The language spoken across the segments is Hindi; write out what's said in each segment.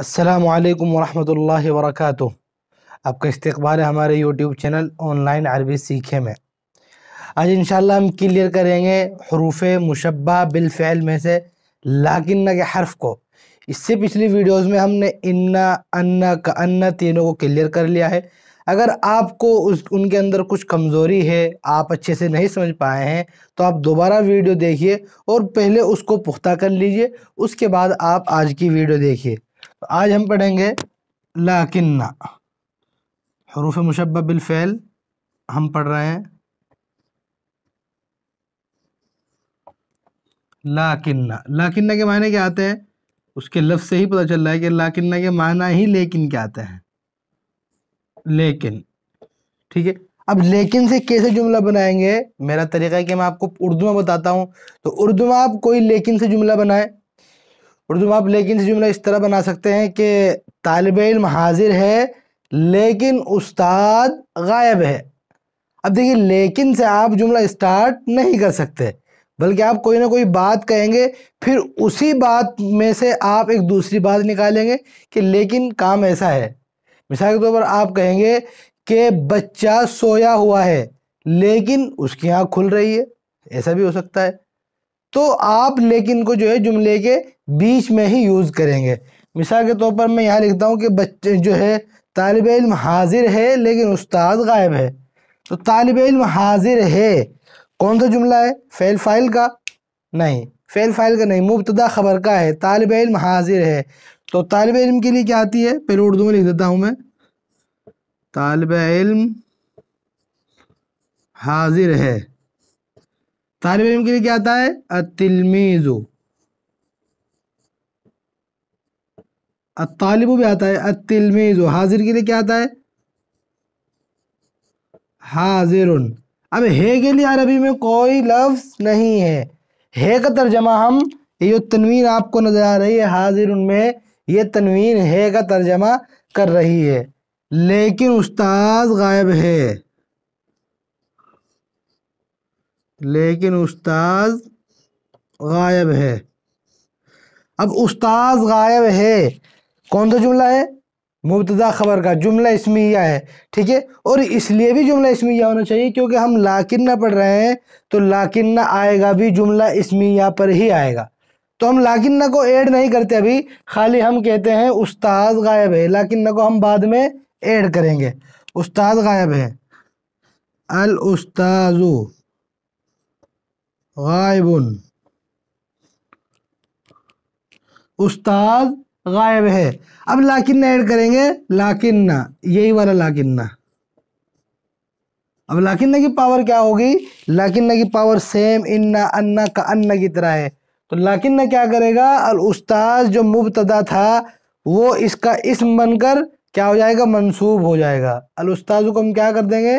असलकम वरहमल वरक आपका इस्तबाल है हमारे यूट्यूब चैनल ऑनलाइन अरबी सीखे में आज इनशा हम क्लियर करेंगे हरूफ मुशबा बिलफ़ैल में से लाकिन के हर्फ को इससे पिछली वीडियोस में हमने इन्ना अन्ना का अन्ना तीनों को क्लियर कर लिया है अगर आपको उस उनके अंदर कुछ कमज़ोरी है आप अच्छे से नहीं समझ पाए हैं तो आप दोबारा वीडियो देखिए और पहले उसको पुख्ता कर लीजिए उसके बाद आप आज की वीडियो देखिए तो आज हम पढ़ेंगे लाकिन्ना हरूफ मुशब बिलफ़ैल हम पढ़ रहे हैं लाकिन्ना लाकिन्ना के मायने क्या आते हैं उसके लफ्ज़ से ही पता चल रहा है कि लाकिन्ना के माना ही लेकिन क्या आते हैं लेकिन ठीक है अब लेकिन से कैसे जुमला बनाएंगे मेरा तरीका है कि मैं आपको उर्दू में बताता हूँ तो उर्दू में आप कोई लेकिन से जुमला बनाए उर्दू में आप लेकिन से जुमला इस तरह बना सकते हैं कि तालब इम हाजिर है लेकिन उस्ताद गायब है अब देखिए लेकिन से आप जुमला स्टार्ट नहीं कर सकते बल्कि आप कोई ना कोई बात कहेंगे फिर उसी बात में से आप एक दूसरी बात निकालेंगे कि लेकिन काम ऐसा है मिसाल के तौर पर आप कहेंगे कि बच्चा सोया हुआ है लेकिन उसकी आँख खुल रही है ऐसा भी हो सकता है तो आप लेकिन को जो है जुमले के बीच में ही यूज़ करेंगे मिसाल के तौर पर मैं यहाँ लिखता हूँ कि बच्चे जो है तालब इल्म हाजिर है लेकिन उस्ताद गायब है तो तालब इल्म हाजिर है कौन सा जुमला है फ़ैल फ़ाइल का नहीं फेल फ़ाइल का नहीं मुबतदा ख़बर का है तालब इल्म हाजिर है तो तालब इल्म के लिए क्या आती है पहले उर्दू में लिख देता हूँ मैं तालब इल्म हाजिर है तालब इम के लिए क्या आता है अतिलमीज़ो अतालिब भी आता है अतिलमीज़ो हाजिर के लिए क्या आता है हाजिर अब हे के लिए अरबी में कोई लफ्ज़ नहीं है हे का तर्जमा हम ये जो तनवीन आपको नज़र आ रही है हाजिर उनमें ये तनवीन है का तर्जमा कर रही है लेकिन उस्ताद गायब है लेकिन उस्ताद गायब है अब उस्ताद गायब है कौन सा जुमला है मुबतदा खबर का जुमला इसमिया है ठीक है और इसलिए भी जुमला इसमिया होना चाहिए क्योंकि हम लाकिन ना पढ़ रहे हैं तो लाकिन ना आएगा भी जुमला इसमिया पर ही आएगा तो हम लाकिन को ऐड नहीं करते अभी खाली हम कहते हैं उस्ताद गायब है लाकिन को हम बाद में ऐड करेंगे उस्ताद गायब है अल उस्ताजू गायबुन उस्ताद गायब है अब लाकिन ऐड करेंगे लाकिन्ना यही वाला लाकिन्ना अब लाकिन्ना की पावर क्या होगी लाकिन्ना की पावर सेम इन्ना अन्ना का अन्ना की तरह है तो लाकिन्ना क्या करेगा अल उस्ताद जो मुबतदा था वो इसका इसम बनकर क्या हो जाएगा मंसूब हो जाएगा अल उस्ताद को हम क्या कर देंगे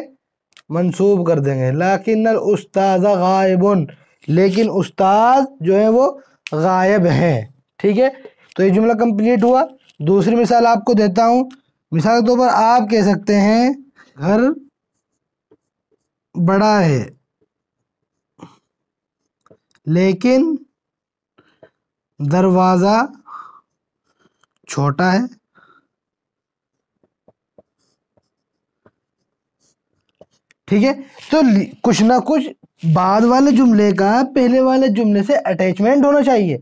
मंसूब कर देंगे लाकिन अल उस्ताद गायबुन लेकिन उस्ताद जो है वो गायब है ठीक है तो ये जुमला कंप्लीट हुआ दूसरी मिसाल आपको देता हूँ मिसाल के तौर पर आप कह सकते हैं घर बड़ा है लेकिन दरवाज़ा छोटा है ठीक है तो कुछ ना कुछ बाद वाले जुमले का पहले वाले जुमले से अटैचमेंट होना चाहिए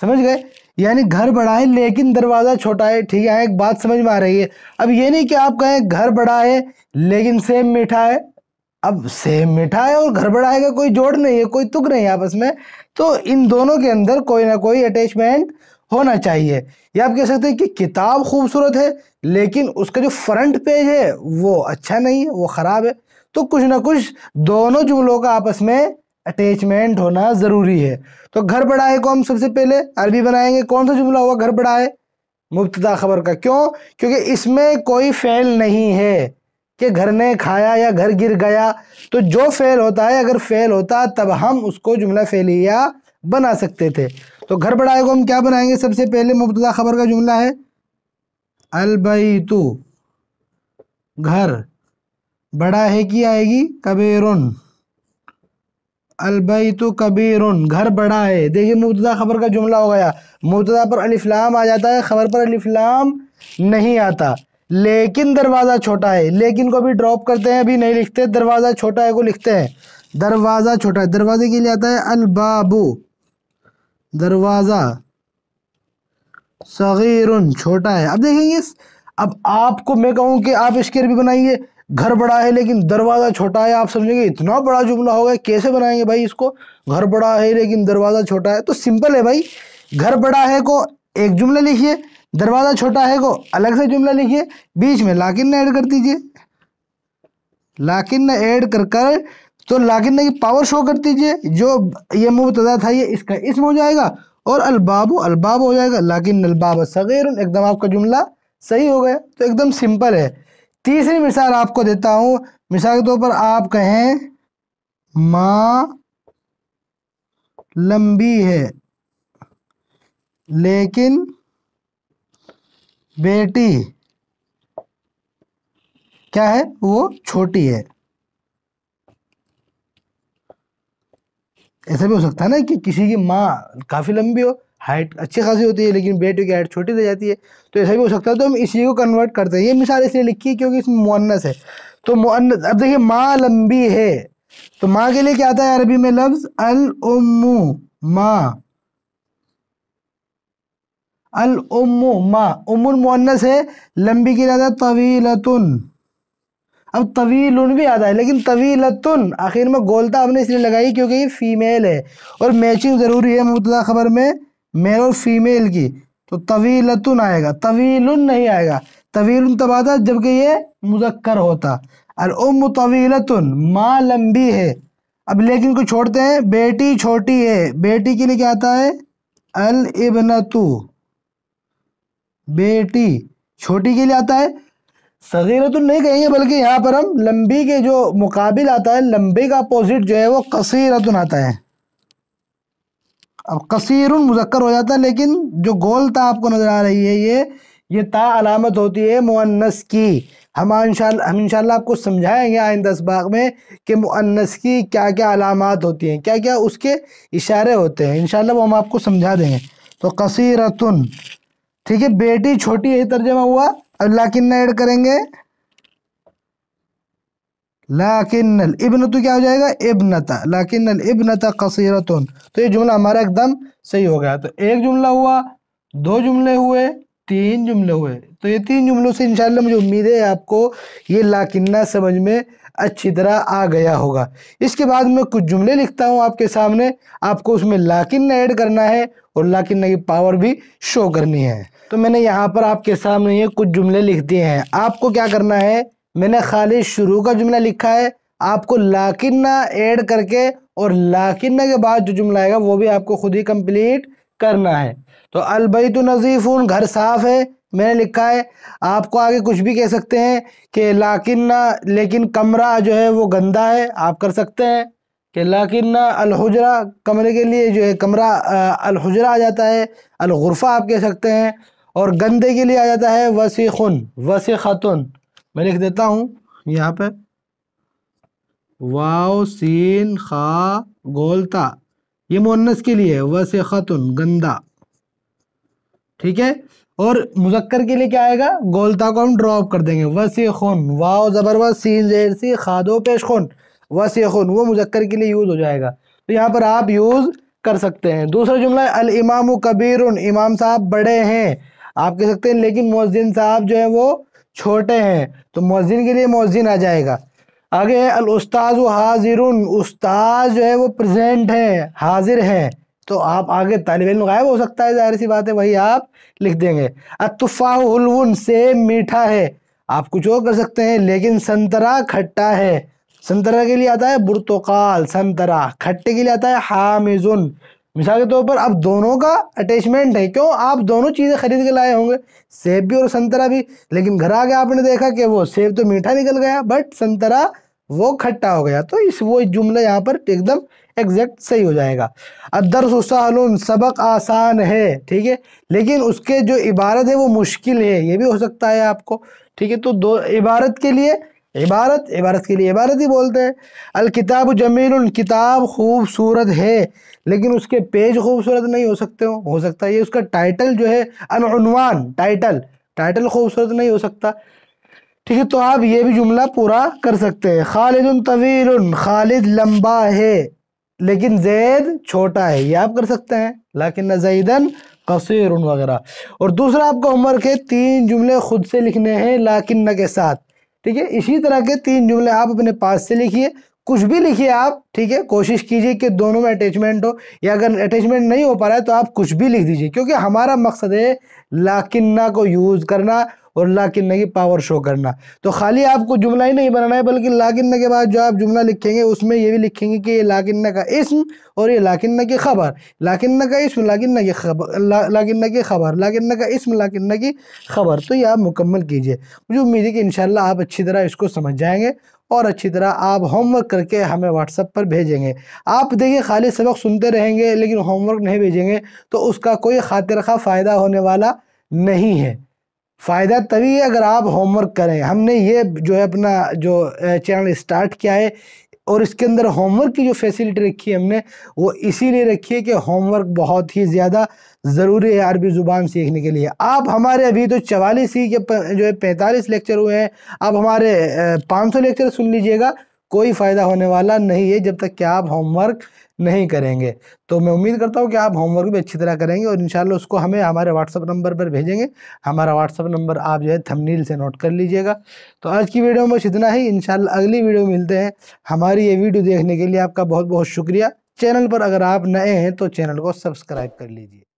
समझ गए यानी घर बड़ा है लेकिन दरवाज़ा छोटा है ठीक है एक बात समझ में आ रही है अब ये नहीं कि आप कहें घर बड़ा है लेकिन सेम मीठा है अब सेम मीठा है और घर बड़ा है का कोई जोड़ नहीं है कोई तुक नहीं है आपस में तो इन दोनों के अंदर कोई ना कोई अटैचमेंट होना चाहिए या आप कह सकते हैं कि किताब खूबसूरत है लेकिन उसका जो फ्रंट पेज है वो अच्छा नहीं है वो ख़राब है तो कुछ ना कुछ दोनों जुमलों का आपस में अटैचमेंट होना ज़रूरी है तो घर बढ़ाए को हम सबसे पहले अरबी बनाएंगे कौन सा जुमला हुआ घर बढ़ाए मुबतदा खबर का क्यों क्योंकि इसमें कोई फेल नहीं है कि घर ने खाया या घर गिर गया तो जो फेल होता है अगर फेल होता तब हम उसको जुमला फेलिया बना सकते थे तो घर बढ़ाए को हम क्या बनाएंगे सबसे पहले मुबतदा खबर का जुमला है अलबई घर बड़ा है कि आएगी कबीरुन अलबई तो कबीरन घर बड़ा है देखिए मुबतदा खबर का जुमला हो गया मुबतदा पर अलिफ्लाम आ जाता है खबर पर अलिफ्लाम नहीं आता लेकिन दरवाज़ा छोटा है लेकिन को भी ड्रॉप करते हैं अभी नहीं लिखते दरवाज़ा छोटा है को लिखते हैं दरवाज़ा छोटा है दरवाजे के लिए आता है अलबाबू दरवाज़ा सगीरुन छोटा है अब देखेंगे अब आपको मैं कहूँ कि आप इसके भी बनाइए घर बड़ा है लेकिन दरवाज़ा छोटा है आप समझेंगे इतना बड़ा जुमला होगा कैसे बनाएंगे भाई इसको घर बड़ा है लेकिन दरवाज़ा छोटा है तो सिंपल है भाई घर बड़ा है को एक जुमला लिखिए दरवाज़ा छोटा है को अलग से जुमला लिखिए बीच में लाकिन ऐड कर दीजिए लाकिन ऐड कर कर तो लाकिन की पावर शो कर दीजिए जो ये मुबतदा था ये इसका इसम हो जाएगा और अलबाब अलबाब हो जाएगा लाकिन अलबाब सगैर एकदम आपका जुमला सही हो गया तो एकदम सिंपल है तीसरी मिसाल आपको देता हूं मिसाल के तौर पर आप कहें माँ लंबी है लेकिन बेटी क्या है वो छोटी है ऐसा भी हो सकता है ना कि किसी की माँ काफ़ी लंबी हो हाइट अच्छी खासी होती है लेकिन बेटे की हाइट छोटी रह जाती है तो ऐसा भी हो सकता है तो हम इसी को कन्वर्ट करते हैं ये मिसाल इसलिए लिखी है क्योंकि इसमें मुन्नस है तो मुन्नस अब देखिए माँ लंबी है तो माँ के लिए क्या आता है अरबी में लफ्ज अल उम्मू माँ अल उम्मू माँ उमुन मुन्नस है लंबी की आता है तवीलतुन अब तवील भी आता है लेकिन तवीलतुन आखिर में गोलता हमने इसलिए लगाई क्योंकि ये फीमेल है और मैचिंग ज़रूरी है मुतला खबर में मेल और फीमेल की तो तवीलतुन आएगा तवीलुन नहीं आएगा तवील तब आता जबकि ये मुजक्कर होता और उम तवीलतुन माँ लंबी है अब लेकिन को छोड़ते हैं बेटी छोटी है बेटी के लिए क्या आता है अल इबनतु बेटी छोटी के लिए आता है सगीरतुन नहीं कहेंगे बल्कि यहाँ पर हम लंबी के जो मुकाबिल आता है लंबी का अपोजिट जो है वो कसीरतुन आता है अब कसर मुजक्कर हो जाता है लेकिन जो गोल ता आपको नज़र आ रही है ये ये ता अलामत होती है मुअन्नस की हम इंशाल्लाह हम इंशाल्लाह आपको समझाएंगे आइंदा बाग में कि मुअन्नस की क्या क्या अलामत होती हैं क्या क्या उसके इशारे होते हैं इंशाल्लाह वो हम आपको समझा देंगे तो कसरतन ठीक है बेटी छोटी यही तर्जमा हुआ अब लाकिन ऐड करेंगे लाकिन इबन तो क्या हो जाएगा इबनता लाकिन इबनता कसीरतन तो ये जुमला हमारा एकदम सही हो गया तो एक जुमला हुआ दो जुमले हुए तीन जुमले हुए तो ये तीन जुमलों से इंशाल्लाह मुझे उम्मीद है आपको ये लाकिन्ना समझ में अच्छी तरह आ गया होगा इसके बाद मैं कुछ जुमले लिखता हूँ आपके सामने आपको उसमें लाकिन्ना ऐड करना है और लाकिन्ना की पावर भी शो करनी है तो मैंने यहाँ पर आपके सामने ये कुछ जुमले लिख दिए हैं आपको क्या करना है मैंने खाली शुरू का जुमला लिखा है आपको ना ऐड करके और ना के बाद जो जुमला आएगा वो भी आपको खुद ही कंप्लीट करना है तो अलबैत उन घर साफ़ है मैंने लिखा है आपको आगे कुछ भी कह सकते हैं कि लाकिन लेकिन कमरा जो है वो गंदा है आप कर सकते हैं कि लाकिन अलहजरा कमरे के लिए जो है कमरा अलहुजरा आ जाता है अलगुरफ़ा आप कह सकते हैं और गंदे के लिए आ जाता है वसी खुन वसी ख़ातुन मैं लिख देता हूँ यहाँ पे वाओ सीन खा गोलता ये मोहनस के लिए है से खतुन गंदा ठीक है और मुजक्कर के लिए क्या आएगा गोलता को हम ड्रॉप कर देंगे वसी खुन खून वाओ ज़बरवा सीन जेर सी खादो पेश खून वसी खुन खून वो मुजक्कर के लिए यूज़ हो जाएगा तो यहाँ पर आप यूज़ कर सकते हैं दूसरा जुमला अल इमाम कबीर उन इमाम साहब बड़े हैं आप कह सकते हैं लेकिन मोजिन साहब जो है वो छोटे हैं तो मौजिन के लिए मौजिन आ जाएगा आगे है अल उस्ताज हाजिर उस्ताज जो है वो प्रेजेंट है हाजिर है तो आप आगे तालब इम गायब हो सकता है जाहिर सी बात है वही आप लिख देंगे अतफ़ाउन से मीठा है आप कुछ और कर सकते हैं लेकिन संतरा खट्टा है संतरा के लिए आता है बुरतकाल संतरा खट्टे के लिए आता है हामिजुन मिसाल के तौर तो पर अब दोनों का अटैचमेंट है क्यों आप दोनों चीज़ें खरीद के लाए होंगे सेब भी और संतरा भी लेकिन घर आके आपने देखा कि वो सेब तो मीठा निकल गया बट संतरा वो खट्टा हो गया तो इस वो जुमला यहाँ पर एकदम एग्जैक्ट सही हो जाएगा अदर सहल सबक आसान है ठीक है लेकिन उसके जो इबारत है वो मुश्किल है ये भी हो सकता है आपको ठीक है तो दो इबारत के लिए इबारत इबारत के लिए इबारत ही बोलते हैं किताब जमील किताब खूबसूरत है लेकिन उसके पेज खूबसूरत नहीं हो सकते हो हो सकता है ये उसका टाइटल जो है अनवान टाइटल टाइटल खूबसूरत नहीं हो सकता ठीक है तो आप ये भी जुमला पूरा कर सकते हैं खालिद तवील खालिद लंबा है लेकिन जैद छोटा है ये आप कर सकते हैं लाकिन जैदन कसर वगैरह और दूसरा आपको उम्र के तीन जुमले खुद से लिखने हैं लाकिन के साथ ठीक है इसी तरह के तीन जुमले आप अपने पास से लिखिए कुछ भी लिखिए आप ठीक है कोशिश कीजिए कि दोनों में अटैचमेंट हो या अगर अटैचमेंट नहीं हो पा रहा है तो आप कुछ भी लिख दीजिए क्योंकि हमारा मकसद है लाकिन्ना को यूज़ करना और लाकिन की पावर शो करना तो खाली आपको जुमला ही नहीं बनाना है बल्कि लाकिन के बाद जो आप जुमला लिखेंगे उसमें ये भी लिखेंगे कि ये लाकिन का इसम और ये लाकिन की खबर लाकिन का इसम लाकिन की खबर ला, लाकिन की खबर लाकिन का इसम लाकिन की खबर तो ये आप मुकम्मल कीजिए मुझे उम्मीद है कि इन आप अच्छी तरह इसको समझ जाएँगे और अच्छी तरह आप होमवर्क करके हमें व्हाट्सअप पर भेजेंगे आप देखिए खाली सबक सुनते रहेंगे लेकिन होमवर्क नहीं भेजेंगे तो उसका कोई खातिर खा फ़ायदा होने वाला नहीं है फ़ायदा तभी है अगर आप होमवर्क करें हमने ये जो है अपना जो चैनल स्टार्ट किया है और इसके अंदर होमवर्क की जो फैसिलिटी रखी है हमने वो इसीलिए रखी है कि होमवर्क बहुत ही ज़्यादा ज़रूरी है अरबी ज़ुबान सीखने के लिए आप हमारे अभी तो चवालीस ही के जो है पैंतालीस लेक्चर हुए हैं आप हमारे पाँच सौ लेक्चर सुन लीजिएगा कोई फ़ायदा होने वाला नहीं है जब तक कि आप होमवर्क नहीं करेंगे तो मैं उम्मीद करता हूँ कि आप होमवर्क भी अच्छी तरह करेंगे और इन उसको हमें हमारे व्हाट्सअप नंबर पर भेजेंगे हमारा व्हाट्सअप नंबर आप जो है थंबनेल से नोट कर लीजिएगा तो आज की वीडियो में बस इतना ही इन अगली वीडियो मिलते हैं हमारी ये वीडियो देखने के लिए आपका बहुत बहुत शुक्रिया चैनल पर अगर आप नए हैं तो चैनल को सब्सक्राइब कर लीजिए